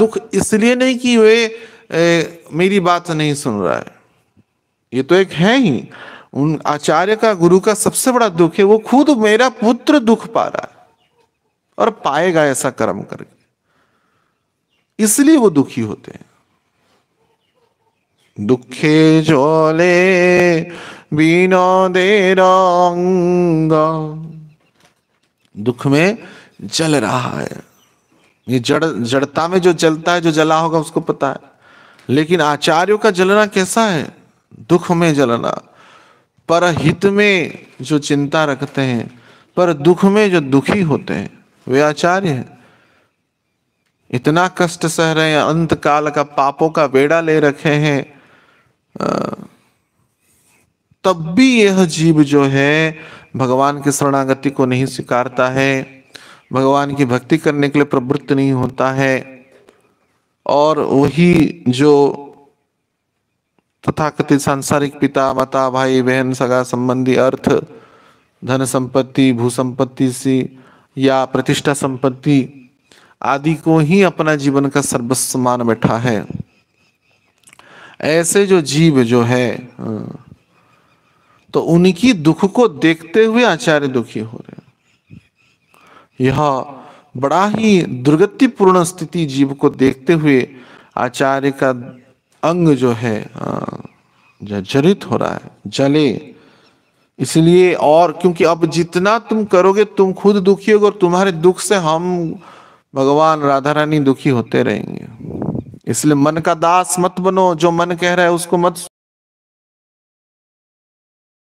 दुख इसलिए नहीं कि वे ए, मेरी बात नहीं सुन रहा है ये तो एक है ही उन आचार्य का गुरु का सबसे बड़ा दुख है वो खुद मेरा पुत्र दुख पा रहा है और पाएगा ऐसा कर्म करके इसलिए वो दुखी होते हैं जोले बीनो दे रंग दुख में जल रहा है ये जड़ जड़ता में जो जलता है जो जला होगा उसको पता है लेकिन आचार्यों का जलना कैसा है दुख में जलना पर हित में जो चिंता रखते हैं पर दुख में जो दुखी होते हैं वे आचार्य हैं इतना कष्ट सह रहे हैं अंत काल का पापों का बेड़ा ले रखे हैं तब भी यह जीव जो है भगवान की शरणागति को नहीं स्वीकारता है भगवान की भक्ति करने के लिए प्रवृत्त नहीं होता है और वही जो तथाकथित सांसारिक पिता माता भाई बहन सगा संबंधी अर्थ धन संपत्ति भू संपत्ति से या प्रतिष्ठा संपत्ति आदि को ही अपना जीवन का सर्वस्व मान बैठा है ऐसे जो जीव जो है हाँ, तो उनकी दुख को देखते हुए आचार्य दुखी हो रहे यह बड़ा ही दुर्गतिपूर्ण स्थिति जीव को देखते हुए आचार्य का अंग जो है जर्जरित हो रहा है जले इसलिए और क्योंकि अब जितना तुम करोगे तुम खुद दुखी होगे और तुम्हारे दुख से हम भगवान राधा रानी दुखी होते रहेंगे इसलिए मन का दास मत बनो जो मन कह रहा है उसको मत